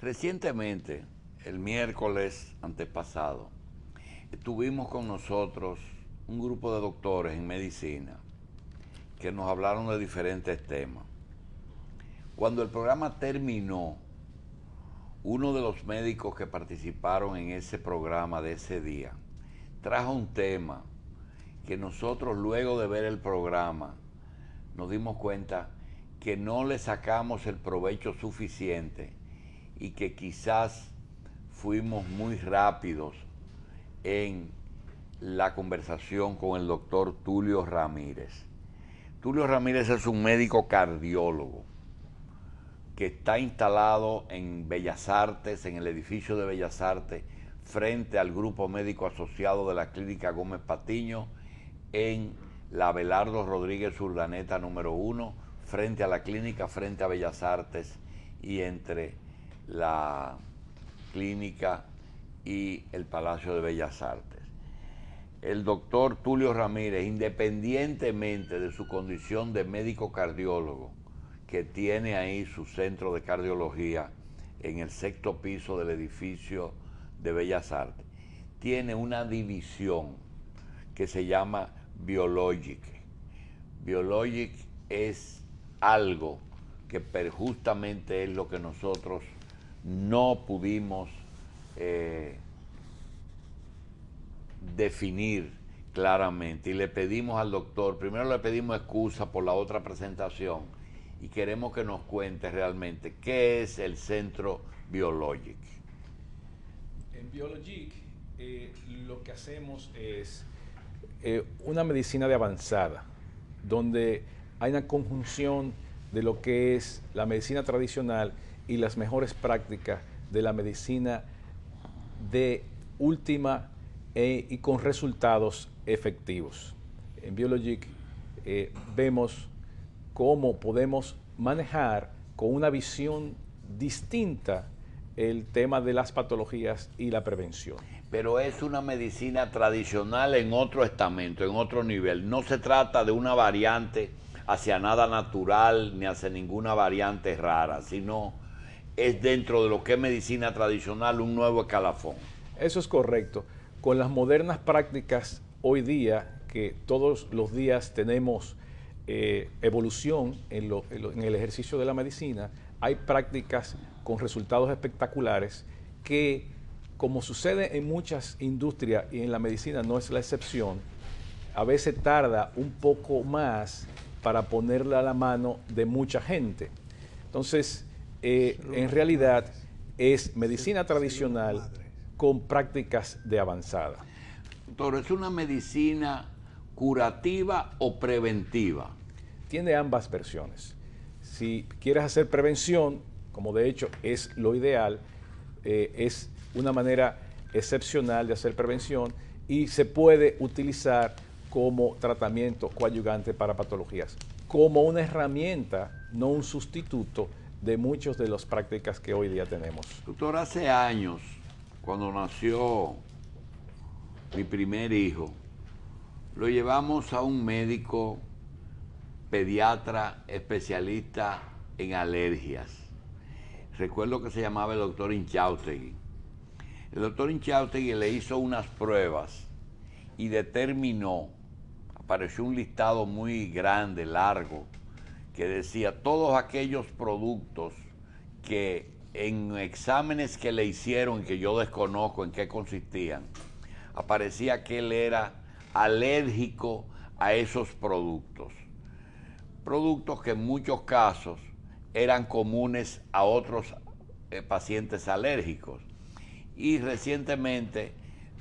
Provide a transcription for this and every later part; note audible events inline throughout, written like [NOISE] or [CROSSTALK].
Recientemente, el miércoles antepasado, tuvimos con nosotros un grupo de doctores en medicina que nos hablaron de diferentes temas. Cuando el programa terminó, uno de los médicos que participaron en ese programa de ese día trajo un tema que nosotros luego de ver el programa nos dimos cuenta que no le sacamos el provecho suficiente y que quizás fuimos muy rápidos en la conversación con el doctor Tulio Ramírez. Tulio Ramírez es un médico cardiólogo que está instalado en Bellas Artes, en el edificio de Bellas Artes, frente al grupo médico asociado de la Clínica Gómez Patiño, en la Belardo Rodríguez Urdaneta número uno, frente a la clínica, frente a Bellas Artes y entre la clínica y el Palacio de Bellas Artes. El doctor Tulio Ramírez, independientemente de su condición de médico cardiólogo, que tiene ahí su centro de cardiología en el sexto piso del edificio de Bellas Artes, tiene una división que se llama Biologic. Biologic es algo que justamente es lo que nosotros no pudimos eh, definir claramente y le pedimos al doctor, primero le pedimos excusa por la otra presentación y queremos que nos cuente realmente qué es el centro Biologic. En Biologic eh, lo que hacemos es eh, una medicina de avanzada, donde hay una conjunción de lo que es la medicina tradicional y las mejores prácticas de la medicina de última eh, y con resultados efectivos. En Biologic eh, vemos cómo podemos manejar con una visión distinta el tema de las patologías y la prevención. Pero es una medicina tradicional en otro estamento, en otro nivel. No se trata de una variante hacia nada natural ni hacia ninguna variante rara, sino es dentro de lo que es medicina tradicional un nuevo escalafón. Eso es correcto. Con las modernas prácticas hoy día, que todos los días tenemos eh, evolución en, en el ejercicio de la medicina, hay prácticas con resultados espectaculares que, como sucede en muchas industrias y en la medicina no es la excepción, a veces tarda un poco más para ponerla a la mano de mucha gente. Entonces, eh, en realidad es medicina tradicional con prácticas de avanzada. Doctor, ¿es una medicina curativa o preventiva? Tiene ambas versiones. Si quieres hacer prevención, como de hecho es lo ideal, eh, es una manera excepcional de hacer prevención y se puede utilizar como tratamiento coadyugante para patologías, como una herramienta, no un sustituto de muchas de las prácticas que hoy día tenemos. Doctor, hace años, cuando nació mi primer hijo, lo llevamos a un médico pediatra especialista en alergias. Recuerdo que se llamaba el doctor Inchautegui. El doctor Inchautegui le hizo unas pruebas y determinó, apareció un listado muy grande, largo, que decía todos aquellos productos que en exámenes que le hicieron, que yo desconozco en qué consistían, aparecía que él era alérgico a esos productos. Productos que en muchos casos eran comunes a otros eh, pacientes alérgicos. Y recientemente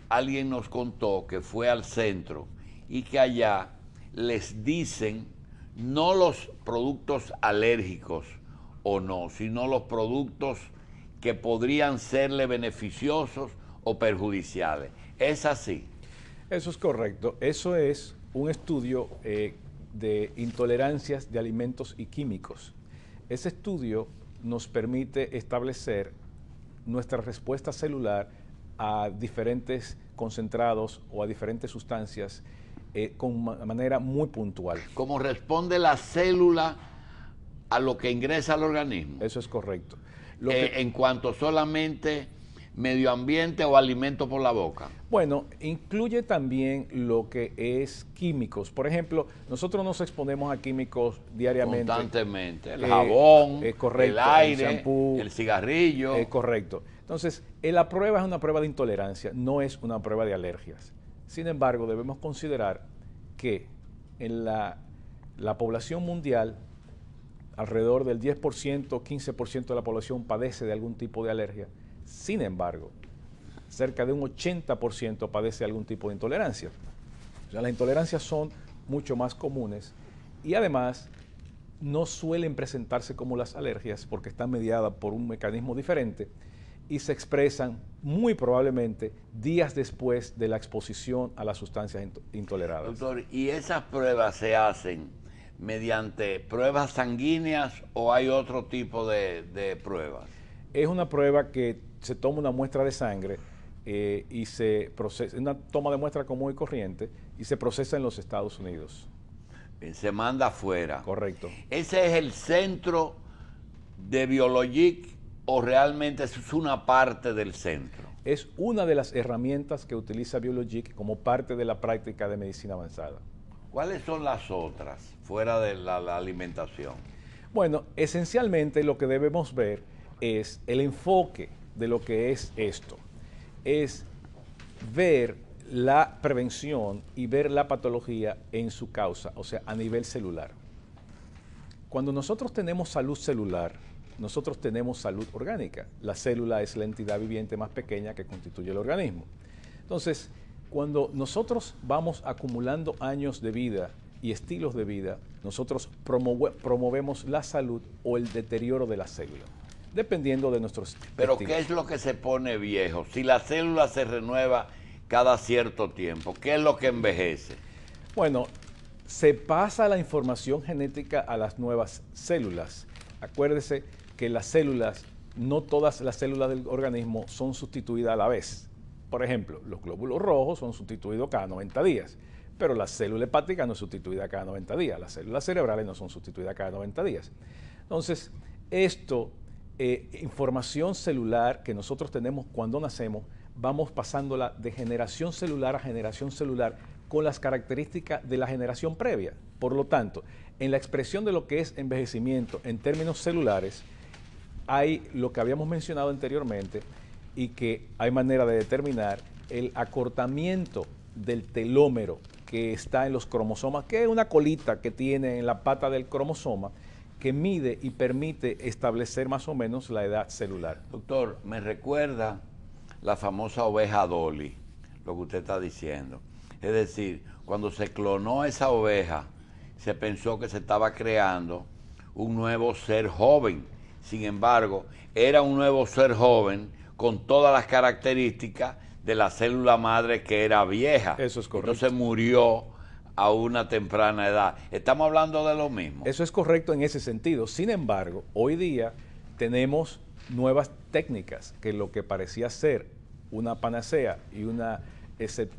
alguien nos contó que fue al centro y que allá les dicen no los productos alérgicos o no, sino los productos que podrían serle beneficiosos o perjudiciales. ¿Es así? Eso es correcto. Eso es un estudio eh, de intolerancias de alimentos y químicos. Ese estudio nos permite establecer nuestra respuesta celular a diferentes concentrados o a diferentes sustancias eh, con una manera muy puntual. Como responde la célula a lo que ingresa al organismo. Eso es correcto. Eh, en cuanto solamente medio ambiente o alimento por la boca. Bueno, incluye también lo que es químicos. Por ejemplo, nosotros nos exponemos a químicos diariamente. Constantemente. El eh, jabón, el aire, el, cigarrillo. Es correcto. Entonces, la prueba es una prueba de intolerancia, no es una prueba de alergias. Sin embargo, debemos considerar que en la, población mundial, alrededor del 10%, 15% de la población padece de algún tipo de alergia. Sin embargo, cerca de un 80% padece algún tipo de intolerancia. O sea, las intolerancias son mucho más comunes y además no suelen presentarse como las alergias porque están mediadas por un mecanismo diferente y se expresan muy probablemente días después de la exposición a las sustancias intoleradas. Doctor, ¿y esas pruebas se hacen mediante pruebas sanguíneas o hay otro tipo de, pruebas? Es una prueba que se toma una muestra de sangre eh, y se procesa, una toma de muestra común y corriente y se procesa en los Estados Unidos. Eh, se manda afuera. Correcto. Ese es el centro de Biologic o realmente es una parte del centro? Es una de las herramientas que utiliza Biologic como parte de la práctica de medicina avanzada. ¿Cuáles son las otras fuera de la, la alimentación? Bueno, esencialmente lo que debemos ver es el enfoque de lo que es esto. Es ver la prevención y ver la patología en su causa, o sea, a nivel celular. Cuando nosotros tenemos salud celular, nosotros tenemos salud orgánica. La célula es la entidad viviente más pequeña que constituye el organismo. Entonces, cuando nosotros vamos acumulando años de vida y estilos de vida, nosotros promovemos la salud o el deterioro de la célula, dependiendo de nuestros Pero ¿qué es lo que se pone viejo? Si la célula se renueva cada cierto tiempo, ¿qué es lo que envejece? Bueno, se pasa la información genética a las nuevas células. Acuérdese que las células, no todas las células del organismo son sustituidas a la vez. Por ejemplo, los glóbulos rojos son sustituidos cada 90 días, pero la célula hepática no es sustituida cada 90 días, las células cerebrales no son sustituidas cada 90 días. Entonces, esto, eh, información celular que nosotros tenemos cuando nacemos, vamos pasándola de generación celular a generación celular con las características de la generación previa. Por lo tanto, en la expresión de lo que es envejecimiento en términos celulares, hay lo que habíamos mencionado anteriormente y que hay manera de determinar el acortamiento del telómero que está en los cromosomas, que es una colita que tiene en la pata del cromosoma que mide y permite establecer más o menos la edad celular. Doctor, me recuerda la famosa oveja Dolly, lo que usted está diciendo. Es decir, cuando se clonó esa oveja, se pensó que se estaba creando un nuevo ser joven sin embargo, era un nuevo ser joven con todas las características de la célula madre que era vieja. Eso es correcto. Entonces murió a una temprana edad. Estamos hablando de lo mismo. Eso es correcto en ese sentido. Sin embargo, hoy día tenemos nuevas técnicas que lo que parecía ser una panacea y una,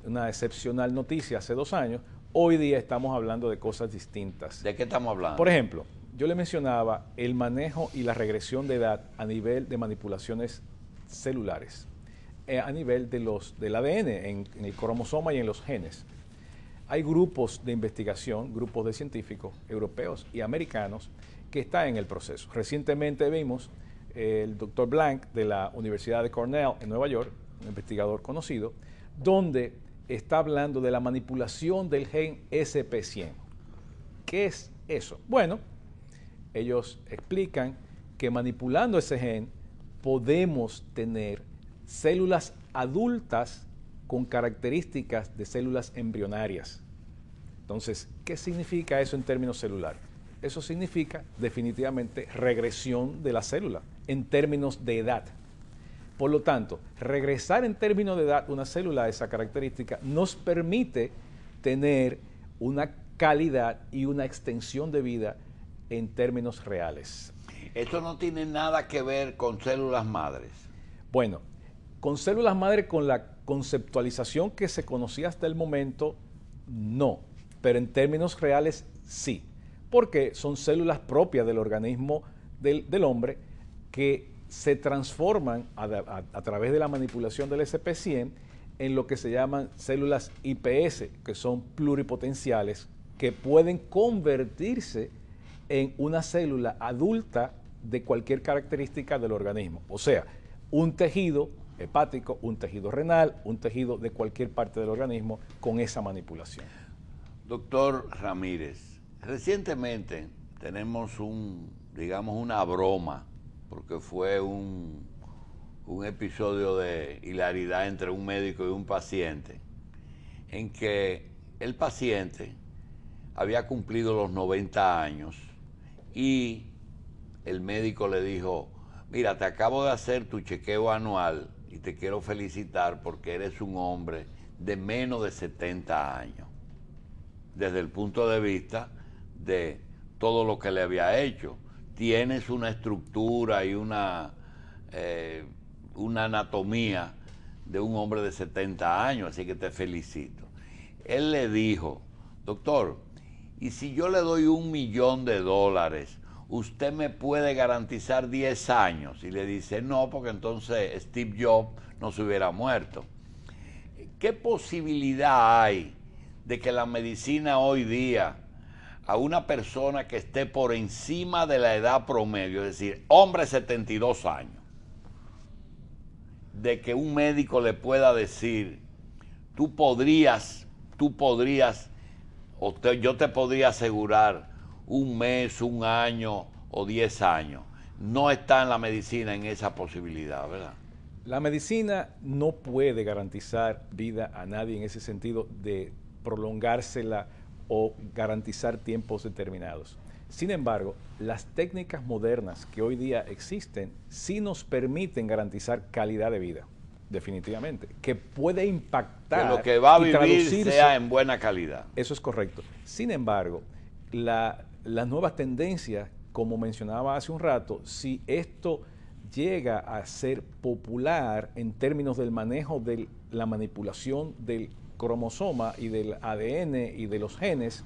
una excepcional noticia hace dos años, hoy día estamos hablando de cosas distintas. ¿De qué estamos hablando? Por ejemplo, yo le mencionaba el manejo y la regresión de edad a nivel de manipulaciones celulares, eh, a nivel de los, del ADN, en, el cromosoma y en los genes. Hay grupos de investigación, grupos de científicos europeos y americanos que están en el proceso. Recientemente vimos eh, el doctor Blank de la Universidad de Cornell en Nueva York, un investigador conocido, donde está hablando de la manipulación del gen SP100. ¿Qué es eso? Bueno, ellos explican que manipulando ese gen podemos tener células adultas con características de células embrionarias. Entonces, ¿qué significa eso en términos celular Eso significa definitivamente regresión de la célula en términos de edad. Por lo tanto, regresar en términos de edad una célula a esa característica nos permite tener una calidad y una extensión de vida en términos reales. Esto no tiene nada que ver con células madres. Bueno, con células madres, con la conceptualización que se conocía hasta el momento, no, pero en términos reales sí, porque son células propias del organismo del, hombre que se transforman a, a, través de la manipulación del SP100 en lo que se llaman células IPS, que son pluripotenciales, que pueden convertirse en una célula adulta de cualquier característica del organismo. O sea, un tejido hepático, un tejido renal, un tejido de cualquier parte del organismo con esa manipulación. Doctor Ramírez, recientemente tenemos un, digamos, una broma, porque fue un, un episodio de hilaridad entre un médico y un paciente, en que el paciente había cumplido los 90 años y el médico le dijo, mira, te acabo de hacer tu chequeo anual y te quiero felicitar porque eres un hombre de menos de 70 años, desde el punto de vista de todo lo que le había hecho. Tienes una estructura y una, eh, una anatomía de un hombre de 70 años, así que te felicito. Él le dijo, doctor, y si yo le doy un millón de dólares, usted me puede garantizar 10 años. Y le dice, no, porque entonces Steve Jobs no se hubiera muerto. ¿Qué posibilidad hay de que la medicina hoy día a una persona que esté por encima de la edad promedio, es decir, hombre 72 años, de que un médico le pueda decir, tú podrías, tú podrías yo te podría asegurar un mes, un año o diez años. No está en la medicina en esa posibilidad, ¿verdad? La medicina no puede garantizar vida a nadie en ese sentido de prolongársela o garantizar tiempos determinados. Sin embargo, las técnicas modernas que hoy día existen sí nos permiten garantizar calidad de vida definitivamente, que puede impactar. Que lo que va a vivir sea en buena calidad. Eso es correcto. Sin embargo, la, las nuevas tendencias, como mencionaba hace un rato, si esto llega a ser popular en términos del manejo de la manipulación del cromosoma y del ADN y de los genes,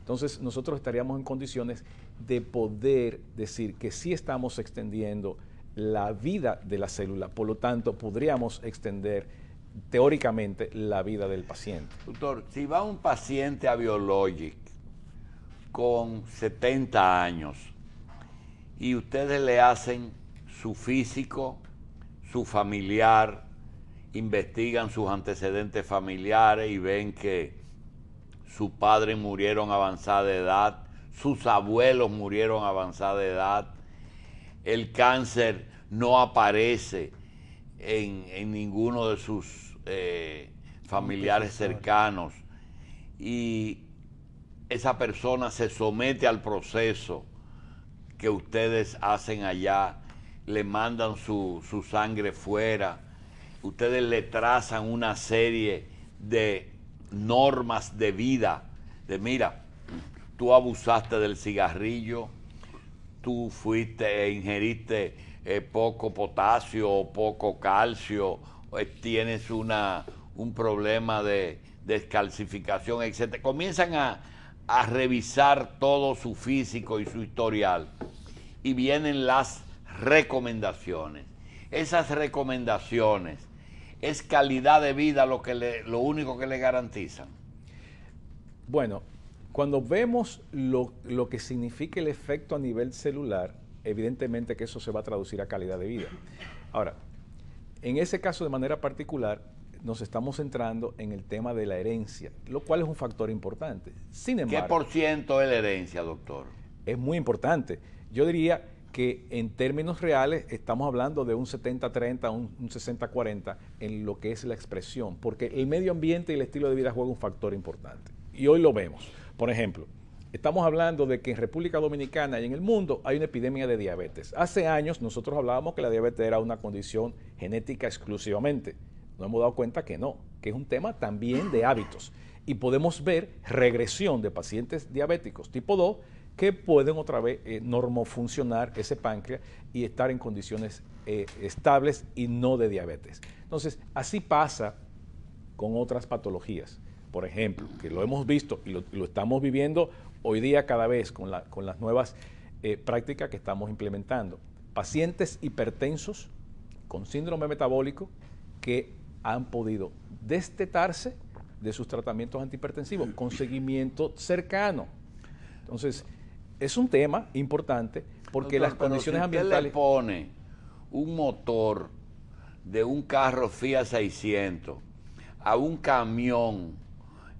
entonces nosotros estaríamos en condiciones de poder decir que sí estamos extendiendo la vida de la célula. Por lo tanto, podríamos extender teóricamente la vida del paciente. Doctor, si va un paciente a Biologic con 70 años y ustedes le hacen su físico, su familiar, investigan sus antecedentes familiares y ven que su padre murieron avanzada edad, sus abuelos murieron avanzada edad, el cáncer no aparece en, ninguno de sus eh, familiares cercanos y esa persona se somete al proceso que ustedes hacen allá, le mandan su, su sangre fuera, ustedes le trazan una serie de normas de vida, de mira, tú abusaste del cigarrillo, tú fuiste, e ingeriste eh, poco potasio o poco calcio, eh, tienes una, un problema de descalcificación, etc. Comienzan a, revisar todo su físico y su historial y vienen las recomendaciones. Esas recomendaciones es calidad de vida lo, que lo único que le garantizan. Bueno, cuando vemos lo, que significa el efecto a nivel celular, evidentemente que eso se va a traducir a calidad de vida. Ahora, en ese caso de manera particular, nos estamos centrando en el tema de la herencia, lo cual es un factor importante. Sin embargo, ¿qué por ciento es la herencia, doctor? Es muy importante. Yo diría que en términos reales estamos hablando de un 70-30, un, un 60-40 en lo que es la expresión, porque el medio ambiente y el estilo de vida juegan un factor importante. Y hoy lo vemos. Por ejemplo, estamos hablando de que en República Dominicana y en el mundo hay una epidemia de diabetes. Hace años nosotros hablábamos que la diabetes era una condición genética exclusivamente. Nos hemos dado cuenta que no, que es un tema también de hábitos. Y podemos ver regresión de pacientes diabéticos tipo 2 que pueden otra vez eh, normofuncionar ese páncreas y estar en condiciones eh, estables y no de diabetes. Entonces, así pasa con otras patologías por ejemplo, que lo hemos visto y lo, estamos viviendo hoy día cada vez con, con las nuevas eh, prácticas que estamos implementando. Pacientes hipertensos con síndrome metabólico que han podido destetarse de sus tratamientos antihipertensivos con seguimiento cercano. Entonces, es un tema importante porque las condiciones ambientales... pone un motor de un carro Fiat 600 a un camión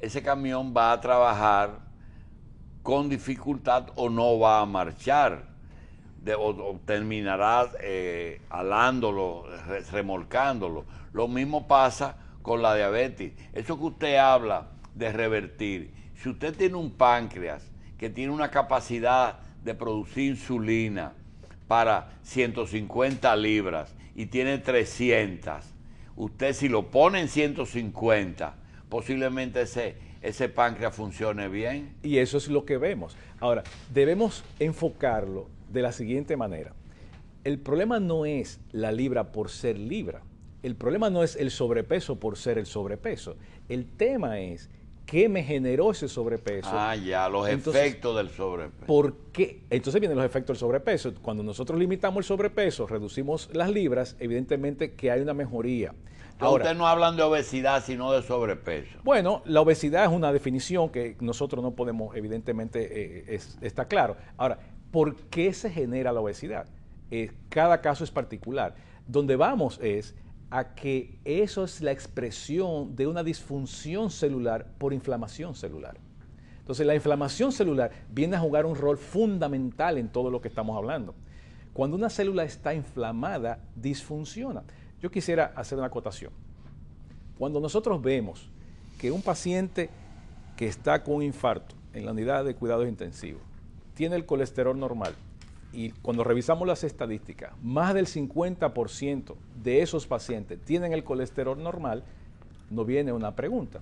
ese camión va a trabajar con dificultad o no va a marchar, o, terminará eh, alándolo, remolcándolo. Lo mismo pasa con la diabetes. Eso que usted habla de revertir, si usted tiene un páncreas que tiene una capacidad de producir insulina para 150 libras y tiene 300, usted si lo pone en 150, posiblemente ese, ese páncreas funcione bien. Y eso es lo que vemos. Ahora, debemos enfocarlo de la siguiente manera. El problema no es la libra por ser libra. El problema no es el sobrepeso por ser el sobrepeso. El tema es qué me generó ese sobrepeso. Ah, ya, los efectos del sobrepeso. ¿Por qué? Entonces vienen los efectos del sobrepeso. Cuando nosotros limitamos el sobrepeso, reducimos las libras, evidentemente que hay una mejoría. Ustedes no hablan de obesidad, sino de sobrepeso. Bueno, la obesidad es una definición que nosotros no podemos, evidentemente, eh, está claro. Ahora, ¿por qué se genera la obesidad? Eh, cada caso es particular. Donde vamos es a que eso es la expresión de una disfunción celular por inflamación celular. Entonces, la inflamación celular viene a jugar un rol fundamental en todo lo que estamos hablando. Cuando una célula está inflamada, disfunciona. Yo quisiera hacer una acotación. Cuando nosotros vemos que un paciente que está con un infarto en la unidad de cuidados intensivos tiene el colesterol normal y cuando revisamos las estadísticas, más del 50% de esos pacientes tienen el colesterol normal, no viene una pregunta.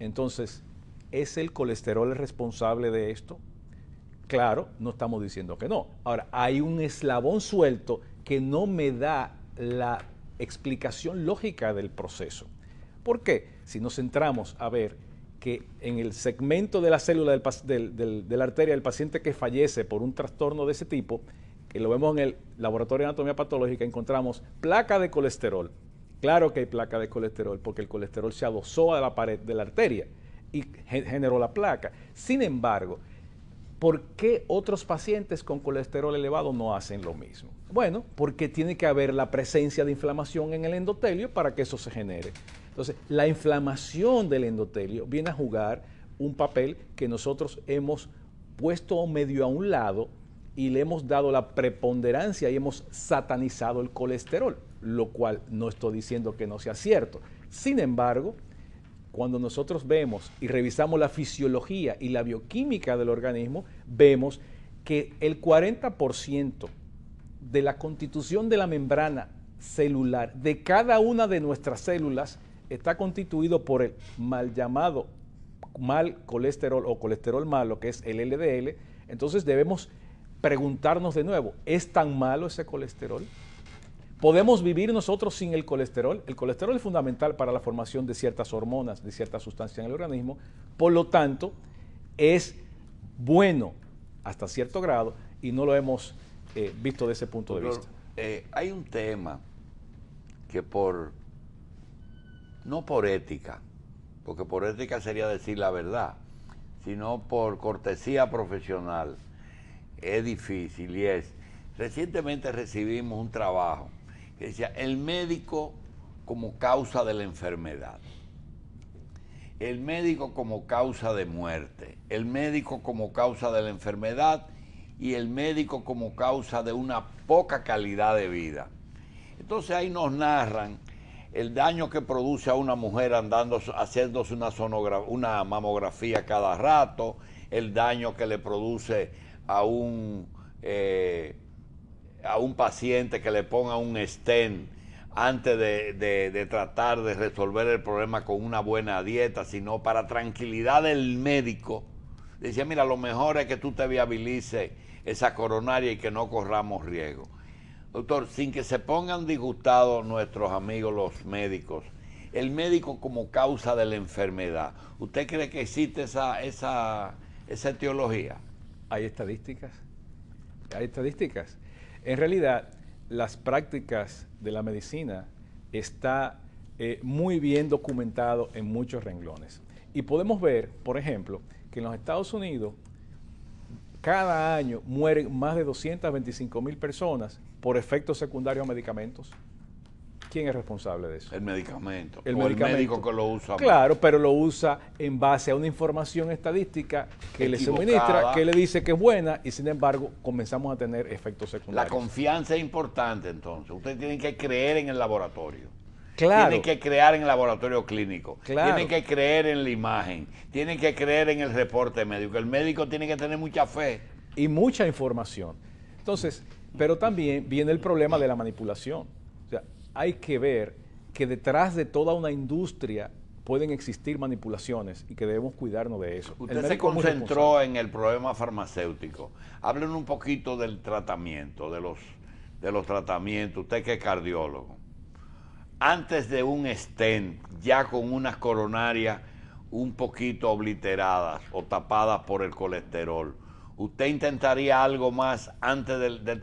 Entonces, ¿es el colesterol el responsable de esto? Claro, no estamos diciendo que no. Ahora, hay un eslabón suelto que no me da la explicación lógica del proceso. ¿Por qué? Si nos centramos a ver que en el segmento de la célula de la arteria del paciente que fallece por un trastorno de ese tipo, que lo vemos en el laboratorio de anatomía patológica, encontramos placa de colesterol. Claro que hay placa de colesterol porque el colesterol se adosó a la pared de la arteria y generó la placa. Sin embargo, ¿por qué otros pacientes con colesterol elevado no hacen lo mismo? Bueno, porque tiene que haber la presencia de inflamación en el endotelio para que eso se genere. Entonces, la inflamación del endotelio viene a jugar un papel que nosotros hemos puesto medio a un lado y le hemos dado la preponderancia y hemos satanizado el colesterol, lo cual no estoy diciendo que no sea cierto. Sin embargo, cuando nosotros vemos y revisamos la fisiología y la bioquímica del organismo, vemos que el 40% de la constitución de la membrana celular de cada una de nuestras células está constituido por el mal llamado mal colesterol o colesterol malo, que es el LDL. Entonces debemos preguntarnos de nuevo, ¿es tan malo ese colesterol? ¿Podemos vivir nosotros sin el colesterol? El colesterol es fundamental para la formación de ciertas hormonas, de ciertas sustancias en el organismo. Por lo tanto, es bueno hasta cierto grado y no lo hemos eh, visto de ese punto de vista. Eh, hay un tema que por, no por ética, porque por ética sería decir la verdad, sino por cortesía profesional, es difícil y es. Recientemente recibimos un trabajo que decía el médico como causa de la enfermedad, el médico como causa de muerte, el médico como causa de la enfermedad y el médico como causa de una poca calidad de vida. Entonces ahí nos narran el daño que produce a una mujer andando, haciéndose una, una mamografía cada rato, el daño que le produce a un, eh, a un paciente que le ponga un stent antes de, de, tratar de resolver el problema con una buena dieta, sino para tranquilidad del médico. Decía, mira, lo mejor es que tú te viabilices esa coronaria y que no corramos riesgo. Doctor, sin que se pongan disgustados nuestros amigos los médicos, el médico como causa de la enfermedad, ¿usted cree que existe esa, esa, etiología? Hay estadísticas, hay estadísticas. En realidad, las prácticas de la medicina está eh, muy bien documentado en muchos renglones. Y podemos ver, por ejemplo, que en los Estados Unidos cada año mueren más de 225 mil personas por efectos secundarios a medicamentos. ¿Quién es responsable de eso? El medicamento. El, médico que lo usa. Claro, pero lo usa en base a una información estadística que le suministra, que le dice que es buena y sin embargo comenzamos a tener efectos secundarios. La confianza es importante entonces. Ustedes tienen que creer en el laboratorio. Tienen que crear en el laboratorio clínico. Tienen que creer en la imagen. Tienen que creer en el reporte médico. El médico tiene que tener mucha fe. Y mucha información. Entonces, pero también viene el problema de la manipulación. O sea, hay que ver que detrás de toda una industria pueden existir manipulaciones y que debemos cuidarnos de eso. Usted se concentró en el problema farmacéutico. Hablen un poquito del tratamiento, de los, de los tratamientos. Usted que es cardiólogo antes de un stent, ya con unas coronarias un poquito obliteradas o tapadas por el colesterol, ¿usted intentaría algo más antes del, de,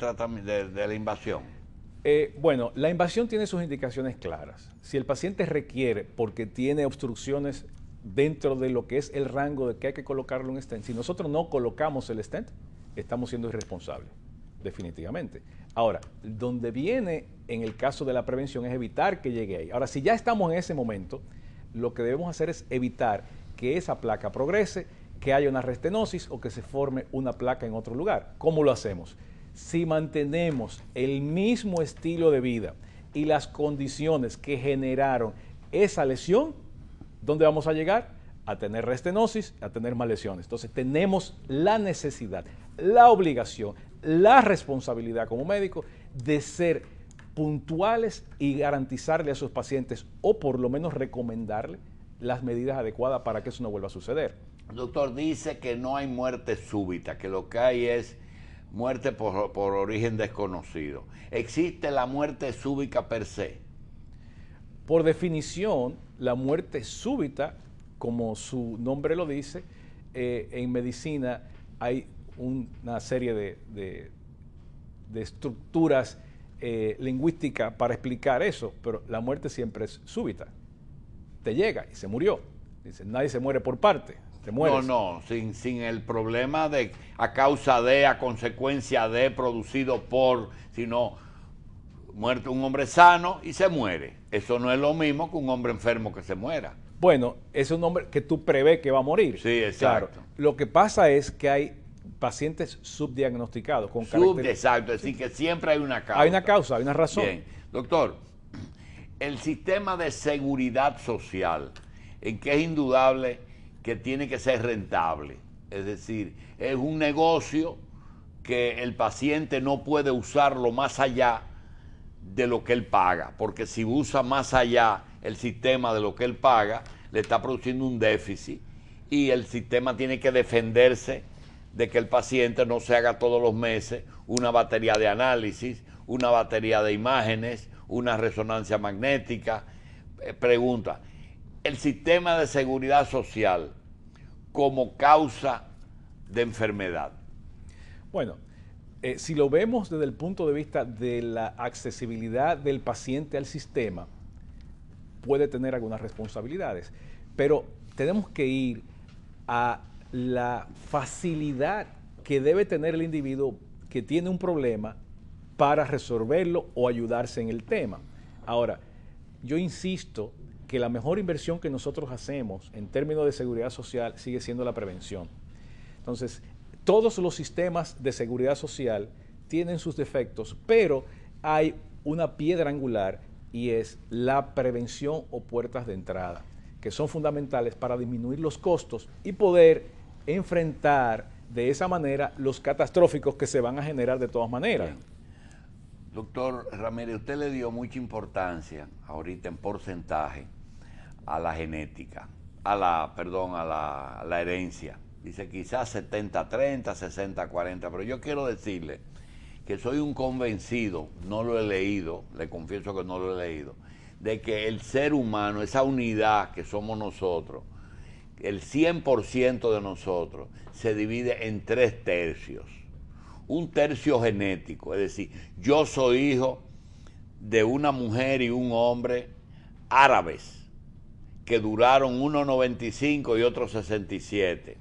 la invasión? Eh, bueno, la invasión tiene sus indicaciones claras. Si el paciente requiere, porque tiene obstrucciones dentro de lo que es el rango de que hay que colocarle un stent, si nosotros no colocamos el stent, estamos siendo irresponsables definitivamente. Ahora, donde viene en el caso de la prevención es evitar que llegue ahí. Ahora, si ya estamos en ese momento, lo que debemos hacer es evitar que esa placa progrese, que haya una restenosis o que se forme una placa en otro lugar. ¿Cómo lo hacemos? Si mantenemos el mismo estilo de vida y las condiciones que generaron esa lesión, ¿dónde vamos a llegar? A tener restenosis, a tener más lesiones. Entonces tenemos la necesidad, la obligación, la responsabilidad como médico de ser puntuales y garantizarle a sus pacientes, o por lo menos recomendarle, las medidas adecuadas para que eso no vuelva a suceder. El doctor dice que no hay muerte súbita, que lo que hay es muerte por, origen desconocido. ¿Existe la muerte súbita per se? Por definición, la muerte súbita, como su nombre lo dice, eh, en medicina hay una serie de, estructuras eh, lingüísticas para explicar eso, pero la muerte siempre es súbita. Te llega y se murió. nadie se muere por parte. No, no, sin, sin el problema de a causa de, a consecuencia de, producido por, sino muerto un hombre sano y se muere. Eso no es lo mismo que un hombre enfermo que se muera. Bueno, es un hombre que tú prevé que va a morir. Sí, exacto. Lo que pasa es que hay pacientes subdiagnosticados con Sub, Exacto, es decir, que siempre hay una causa. Hay una causa, hay una razón. doctor, el sistema de seguridad social, en que es indudable que tiene que ser rentable, es decir, es un negocio que el paciente no puede usarlo más allá de lo que él paga, porque si usa más allá el sistema de lo que él paga, le está produciendo un déficit y el sistema tiene que defenderse de que el paciente no se haga todos los meses una batería de análisis, una batería de imágenes, una resonancia magnética. Eh, pregunta, el sistema de seguridad social como causa de enfermedad. Bueno, eh, si lo vemos desde el punto de vista de la accesibilidad del paciente al sistema, puede tener algunas responsabilidades, pero tenemos que ir a la facilidad que debe tener el individuo que tiene un problema para resolverlo o ayudarse en el tema. Ahora, yo insisto que la mejor inversión que nosotros hacemos en términos de seguridad social sigue siendo la prevención. Entonces, todos los sistemas de seguridad social tienen sus defectos, pero hay una piedra angular y es la prevención o puertas de entrada, que son fundamentales para disminuir los costos y poder enfrentar de esa manera los catastróficos que se van a generar de todas maneras. Doctor Ramírez, usted le dio mucha importancia ahorita en porcentaje a la genética, a la, perdón, a la, a la herencia. Dice quizás 70-30, 60-40, pero yo quiero decirle que soy un convencido, no lo he leído, le confieso que no lo he leído, de que el ser humano, esa unidad que somos nosotros, el 100% de nosotros se divide en tres tercios. Un tercio genético, es decir, yo soy hijo de una mujer y un hombre árabes que duraron 1.95 95 y otro 67.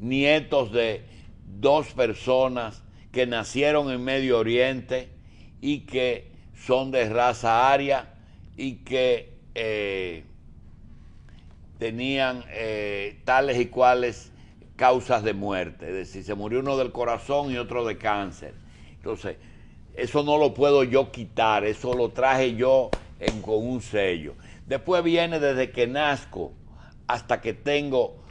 Nietos de dos personas que nacieron en Medio Oriente y que son de raza aria y que eh, tenían eh, tales y cuales causas de muerte. Es decir, se murió uno del corazón y otro de cáncer. Entonces, eso no lo puedo yo quitar, eso lo traje yo con un sello. Después viene desde que nazco hasta que tengo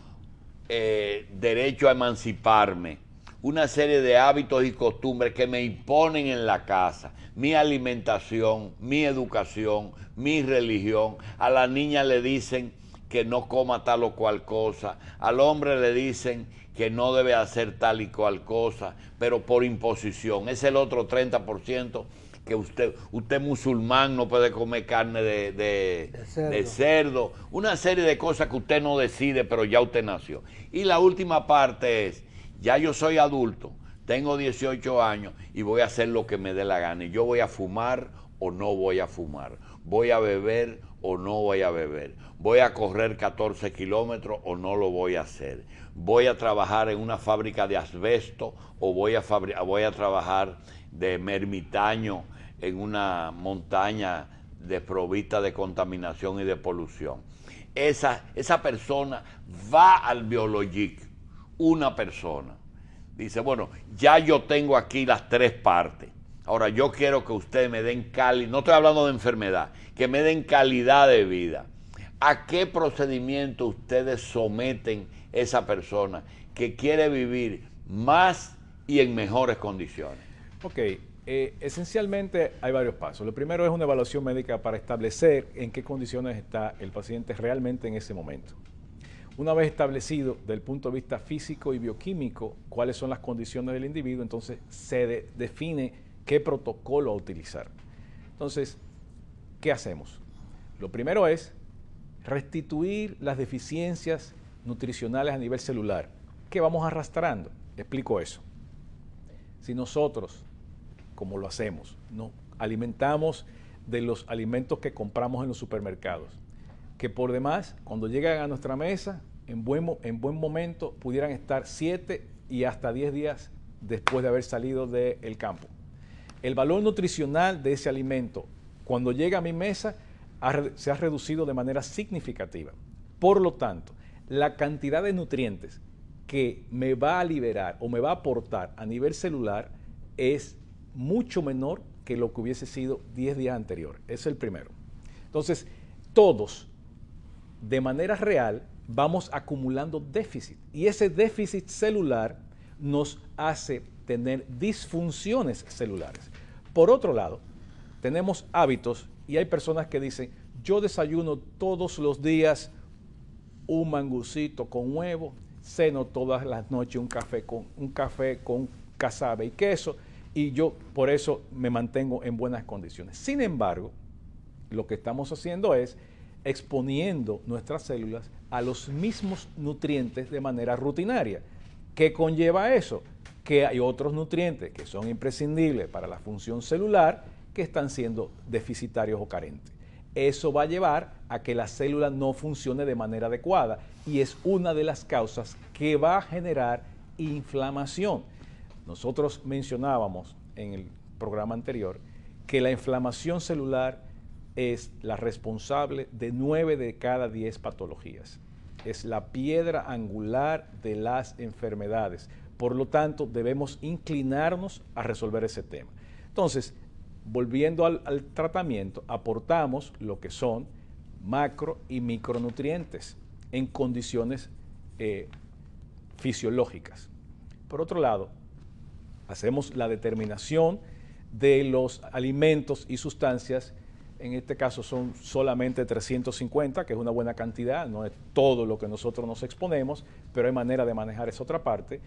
eh, derecho a emanciparme. Una serie de hábitos y costumbres que me imponen en la casa. Mi alimentación, mi educación, mi religión. A la niña le dicen que no coma tal o cual cosa, al hombre le dicen que no debe hacer tal y cual cosa, pero por imposición. Es el otro 30% que usted, usted musulmán no puede comer carne de, cerdo. una serie de cosas que usted no decide, pero ya usted nació. Y la última parte es, ya yo soy adulto, tengo 18 años y voy a hacer lo que me dé la gana. Y yo voy a fumar o no voy a fumar, voy a beber o no voy a beber. Voy a correr 14 kilómetros o no lo voy a hacer. Voy a trabajar en una fábrica de asbesto o voy a, trabajar de mermitaño en una montaña desprovista de contaminación y de polución. Esa, esa persona va al biologic, una persona. Dice, bueno, ya yo tengo aquí las tres partes Ahora, yo quiero que ustedes me den calidad, no estoy hablando de enfermedad, que me den calidad de vida. ¿A qué procedimiento ustedes someten esa persona que quiere vivir más y en mejores condiciones? Ok, eh, esencialmente hay varios pasos. Lo primero es una evaluación médica para establecer en qué condiciones está el paciente realmente en ese momento. Una vez establecido desde el punto de vista físico y bioquímico cuáles son las condiciones del individuo, entonces se define qué protocolo a utilizar. Entonces, ¿qué hacemos? Lo primero es restituir las deficiencias nutricionales a nivel celular ¿Qué vamos arrastrando. Explico eso. Si nosotros, como lo hacemos, nos alimentamos de los alimentos que compramos en los supermercados, que por demás, cuando llegan a nuestra mesa, en buen, momento pudieran estar 7 y hasta 10 días después de haber salido del campo el valor nutricional de ese alimento, cuando llega a mi mesa, se ha reducido de manera significativa. Por lo tanto, la cantidad de nutrientes que me va a liberar o me va a aportar a nivel celular es mucho menor que lo que hubiese sido 10 días anterior. Es el primero. Entonces, todos, de manera real, vamos acumulando déficit. Y ese déficit celular nos hace tener disfunciones celulares. Por otro lado, tenemos hábitos y hay personas que dicen, yo desayuno todos los días un mangucito con huevo, ceno todas las noches un café con, un café con casabe y queso y yo por eso me mantengo en buenas condiciones. Sin embargo, lo que estamos haciendo es exponiendo nuestras células a los mismos nutrientes de manera rutinaria. ¿Qué conlleva eso? Que hay otros nutrientes que son imprescindibles para la función celular que están siendo deficitarios o carentes. Eso va a llevar a que la célula no funcione de manera adecuada y es una de las causas que va a generar inflamación. Nosotros mencionábamos en el programa anterior que la inflamación celular es la responsable de 9 de cada 10 patologías es la piedra angular de las enfermedades. Por lo tanto, debemos inclinarnos a resolver ese tema. Entonces, volviendo al, tratamiento, aportamos lo que son macro y micronutrientes en condiciones eh, fisiológicas. Por otro lado, hacemos la determinación de los alimentos y sustancias en este caso son solamente 350, que es una buena cantidad, no es todo lo que nosotros nos exponemos, pero hay manera de manejar esa otra parte,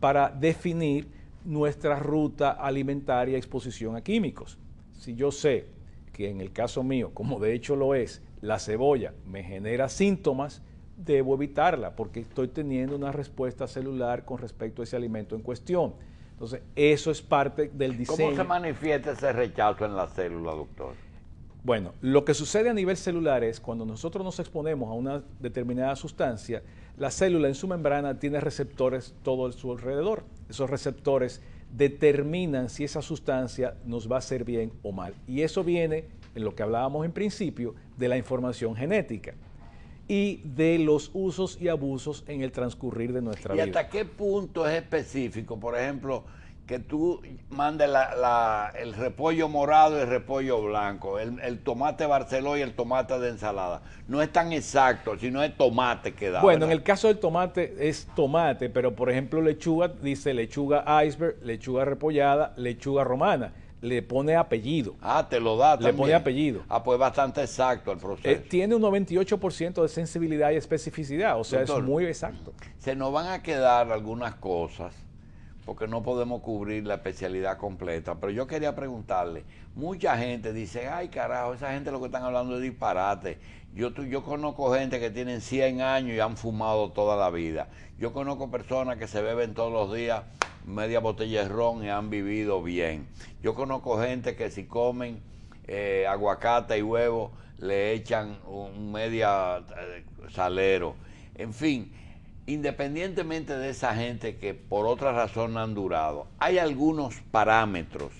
para definir nuestra ruta alimentaria exposición a químicos. Si yo sé que en el caso mío, como de hecho lo es, la cebolla me genera síntomas, debo evitarla porque estoy teniendo una respuesta celular con respecto a ese alimento en cuestión. Entonces, eso es parte del diseño. ¿Cómo se manifiesta ese rechazo en la célula, doctor? Bueno, lo que sucede a nivel celular es cuando nosotros nos exponemos a una determinada sustancia, la célula en su membrana tiene receptores todo a su alrededor. Esos receptores determinan si esa sustancia nos va a hacer bien o mal. Y eso viene, en lo que hablábamos en principio, de la información genética y de los usos y abusos en el transcurrir de nuestra vida. ¿Y hasta qué punto es específico? Por ejemplo, que tú mandes el repollo morado y el repollo blanco, el, tomate Barceló y el tomate de ensalada. No es tan exacto, sino es tomate que da. Bueno, en el caso del tomate es tomate, pero por ejemplo lechuga dice lechuga iceberg, lechuga repollada, lechuga romana. Le pone apellido. Ah, te lo da. También. Le pone apellido. Ah, pues bastante exacto el proceso. Eh, tiene un 98% de sensibilidad y especificidad, o sea, es muy exacto. Se nos van a quedar algunas cosas porque no podemos cubrir la especialidad completa. Pero yo quería preguntarle, mucha gente dice, ay carajo, esa gente lo que están hablando es disparate. Yo, yo conozco gente que tienen 100 años y han fumado toda la vida. Yo conozco personas que se beben todos los días media botella de ron y han vivido bien. Yo conozco gente que si comen eh, aguacate y huevo le echan un media eh, salero. En fin, independientemente de esa gente que por otra razón han durado, hay algunos parámetros,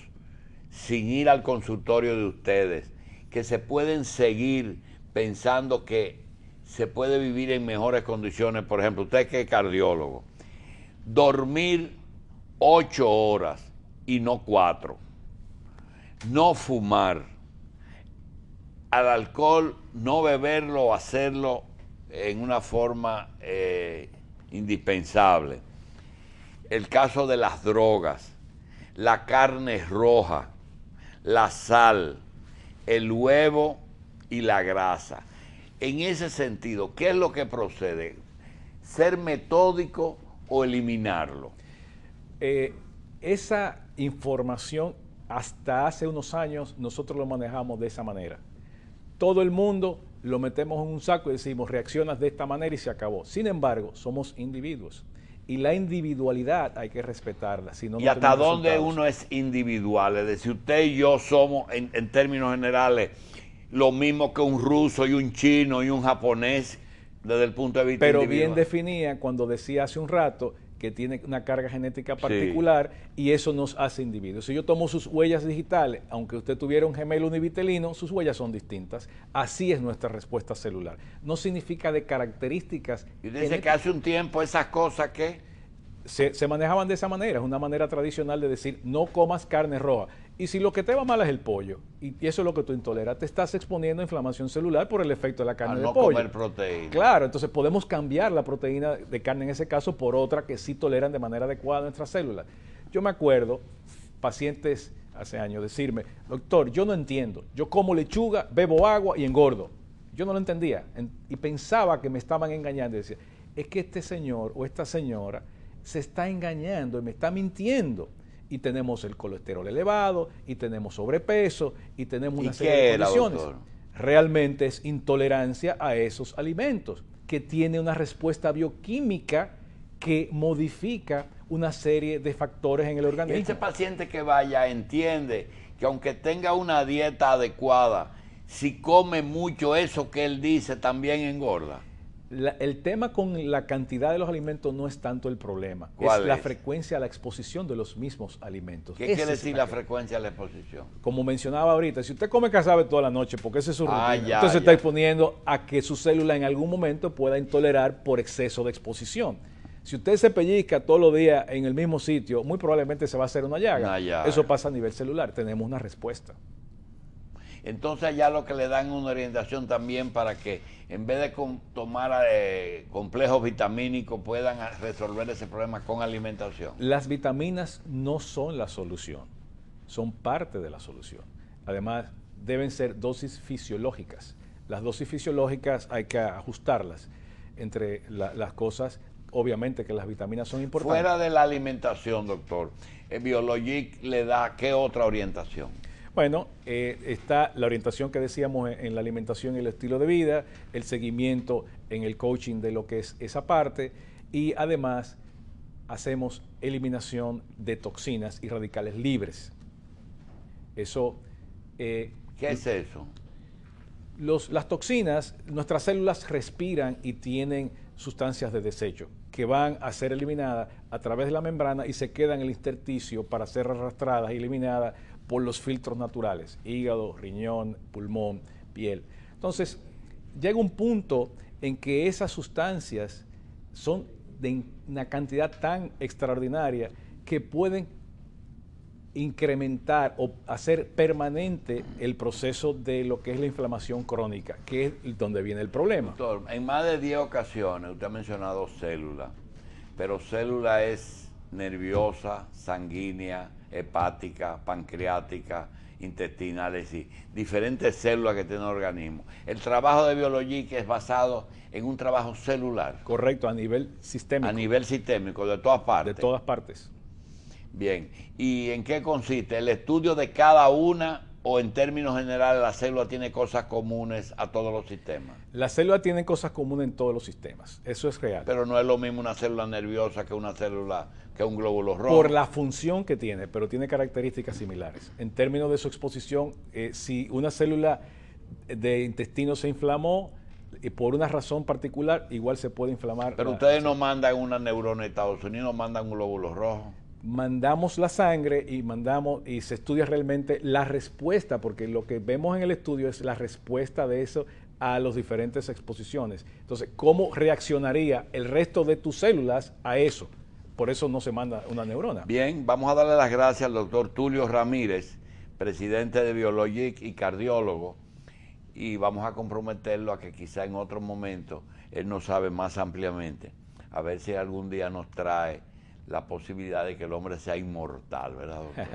sin ir al consultorio de ustedes, que se pueden seguir pensando que se puede vivir en mejores condiciones. Por ejemplo, usted que es cardiólogo, dormir ocho horas y no cuatro, no fumar, al alcohol no beberlo o hacerlo en una forma eh, indispensable. El caso de las drogas, la carne roja, la sal, el huevo y la grasa. En ese sentido, ¿qué es lo que procede? ¿Ser metódico o eliminarlo? Eh, esa información hasta hace unos años nosotros lo manejamos de esa manera. Todo el mundo lo metemos en un saco y decimos, reaccionas de esta manera y se acabó. Sin embargo, somos individuos. Y la individualidad hay que respetarla. Si ¿Y hasta dónde uno es individual? Es decir, usted y yo somos, en, términos generales, lo mismo que un ruso y un chino y un japonés desde el punto de vista Pero bien definía cuando decía hace un rato que tiene una carga genética particular y eso nos hace individuos. Si yo tomo sus huellas digitales, aunque usted tuviera un gemelo univitelino, sus huellas son distintas. Así es nuestra respuesta celular. No significa de características. Y dice que hace un tiempo esas cosas que... Se, se, manejaban de esa manera, es una manera tradicional de decir no comas carne roja. Y si lo que te va mal es el pollo, y eso es lo que tú intoleras, te estás exponiendo a inflamación celular por el efecto de la carne Al de no pollo. comer proteína. Claro, entonces podemos cambiar la proteína de carne en ese caso por otra que sí toleran de manera adecuada nuestras células. Yo me acuerdo pacientes hace años decirme, doctor, yo no entiendo, yo como lechuga, bebo agua y engordo. Yo no lo entendía y pensaba que me estaban engañando. Y decía, es que este señor o esta señora se está engañando y me está mintiendo y tenemos el colesterol elevado, y tenemos sobrepeso, y tenemos una serie de condiciones. Realmente es intolerancia a esos alimentos, que tiene una respuesta bioquímica que modifica una serie de factores en el organismo. Ese paciente que vaya entiende que aunque tenga una dieta adecuada, si come mucho eso que él dice, también engorda el tema con la cantidad de los alimentos no es tanto el problema, es, la frecuencia a la exposición de los mismos alimentos. ¿Qué quiere decir la, frecuencia de la exposición? Como mencionaba ahorita, si usted come cazabe toda la noche, porque ese es su ah, rutina, usted se está exponiendo a que su célula en algún momento pueda intolerar por exceso de exposición. Si usted se pellizca todos los días en el mismo sitio, muy probablemente se va a hacer Una llaga. Eso pasa a nivel celular, tenemos una respuesta. Entonces ya lo que le dan una orientación también para que en vez de tomar eh, complejos vitamínicos puedan resolver ese problema con alimentación. Las vitaminas no son la solución, son parte de la solución. Además, deben ser dosis fisiológicas. Las dosis fisiológicas hay que ajustarlas entre las cosas obviamente que las vitaminas son importantes. Fuera de la alimentación, doctor, el Biologic le da qué otra orientación? Bueno, eh, está la orientación que decíamos en, la alimentación y el estilo de vida, el seguimiento en el coaching de lo que es esa parte y además hacemos eliminación de toxinas y radicales libres. Eh, ¿Qué es eso? las toxinas, nuestras células respiran y tienen sustancias de desecho que van a ser eliminadas a través de la membrana y se quedan en el intersticio para ser arrastradas y eliminadas por los filtros naturales, hígado, riñón, pulmón, piel. Entonces, llega un punto en que esas sustancias son de una cantidad tan extraordinaria que pueden incrementar o hacer permanente el proceso de lo que es la inflamación crónica, que es donde viene el problema. en más de 10 ocasiones usted ha mencionado célula, pero célula es nerviosa, sanguínea, Hepática, pancreática, intestinales y diferentes células que tiene el organismo. El trabajo de que es basado en un trabajo celular. Correcto, a nivel sistémico. A nivel sistémico, de todas partes. De todas partes. Bien, ¿y en qué consiste? El estudio de cada una o en términos generales la célula tiene cosas comunes a todos los sistemas? La célula tiene cosas comunes en todos los sistemas, eso es real. Pero no es lo mismo una célula nerviosa que una célula que un glóbulo rojo. Por la función que tiene, pero tiene características similares. En términos de su exposición, eh, si una célula de intestino se inflamó y eh, por una razón particular, igual se puede inflamar. Pero ustedes no mandan una neurona de Estados Unidos, mandan un glóbulo rojo mandamos la sangre y mandamos y se estudia realmente la respuesta, porque lo que vemos en el estudio es la respuesta de eso a las diferentes exposiciones. Entonces, ¿cómo reaccionaría el resto de tus células a eso? por eso no se manda una neurona. Bien, vamos a darle las gracias al doctor Tulio Ramírez, presidente de Biologic y cardiólogo, y vamos a comprometerlo a que quizá en otro momento él nos sabe más ampliamente, a ver si algún día nos trae la posibilidad de que el hombre sea inmortal, ¿verdad, doctor?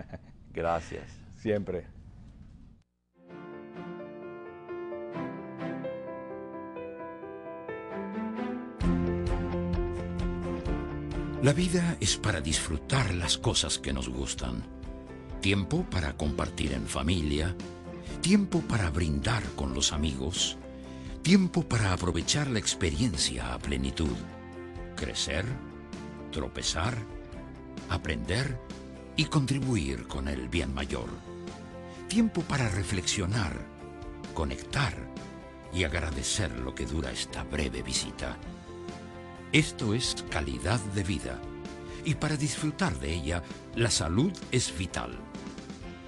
[LAUGHS] Gracias. Siempre. La vida es para disfrutar las cosas que nos gustan. Tiempo para compartir en familia, tiempo para brindar con los amigos, tiempo para aprovechar la experiencia a plenitud, crecer, tropezar, aprender y contribuir con el bien mayor. Tiempo para reflexionar, conectar y agradecer lo que dura esta breve visita esto es calidad de vida. Y para disfrutar de ella, la salud es vital.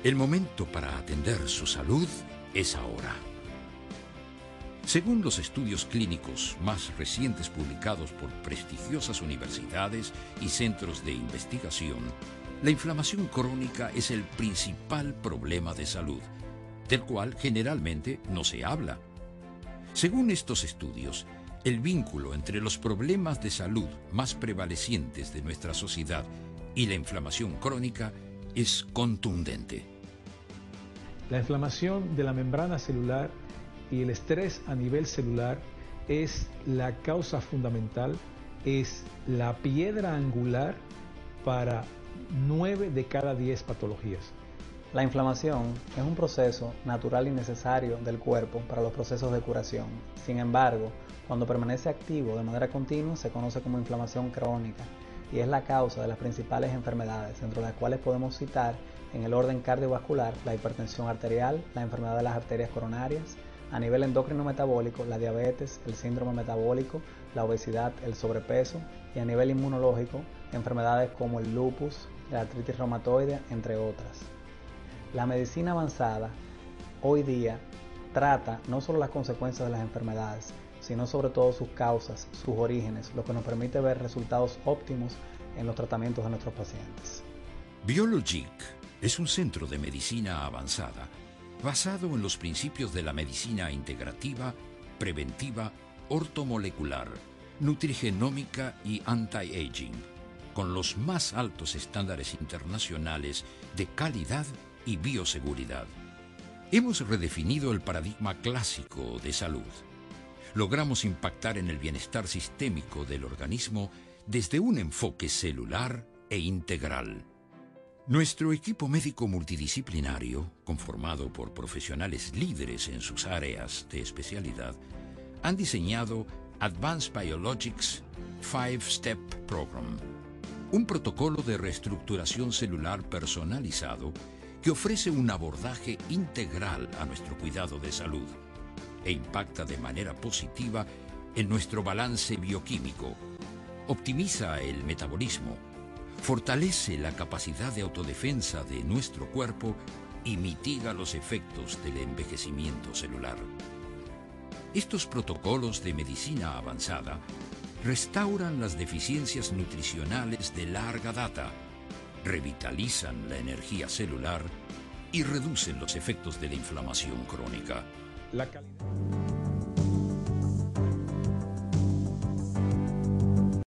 El momento para atender su salud es ahora. Según los estudios clínicos más recientes publicados por prestigiosas universidades y centros de investigación, la inflamación crónica es el principal problema de salud, del cual generalmente no se habla. Según estos estudios, el vínculo entre los problemas de salud más prevalecientes de nuestra sociedad y la inflamación crónica es contundente. La inflamación de la membrana celular y el estrés a nivel celular es la causa fundamental, es la piedra angular para nueve de cada 10 patologías. La inflamación es un proceso natural y necesario del cuerpo para los procesos de curación. Sin embargo, cuando permanece activo de manera continua se conoce como inflamación crónica y es la causa de las principales enfermedades, entre las cuales podemos citar en el orden cardiovascular la hipertensión arterial, la enfermedad de las arterias coronarias, a nivel endocrino metabólico, la diabetes, el síndrome metabólico, la obesidad, el sobrepeso y a nivel inmunológico, enfermedades como el lupus, la artritis reumatoide, entre otras. La medicina avanzada hoy día trata no solo las consecuencias de las enfermedades, sino sobre todo sus causas, sus orígenes, lo que nos permite ver resultados óptimos en los tratamientos de nuestros pacientes. Biologic es un centro de medicina avanzada basado en los principios de la medicina integrativa, preventiva, ortomolecular, nutrigenómica y anti-aging, con los más altos estándares internacionales de calidad y y bioseguridad. Hemos redefinido el paradigma clásico de salud. Logramos impactar en el bienestar sistémico del organismo desde un enfoque celular e integral. Nuestro equipo médico multidisciplinario, conformado por profesionales líderes en sus áreas de especialidad, han diseñado Advanced Biologics five step Program, un protocolo de reestructuración celular personalizado que ofrece un abordaje integral a nuestro cuidado de salud e impacta de manera positiva en nuestro balance bioquímico, optimiza el metabolismo, fortalece la capacidad de autodefensa de nuestro cuerpo y mitiga los efectos del envejecimiento celular. Estos protocolos de medicina avanzada restauran las deficiencias nutricionales de larga data, revitalizan la energía celular y reducen los efectos de la inflamación crónica.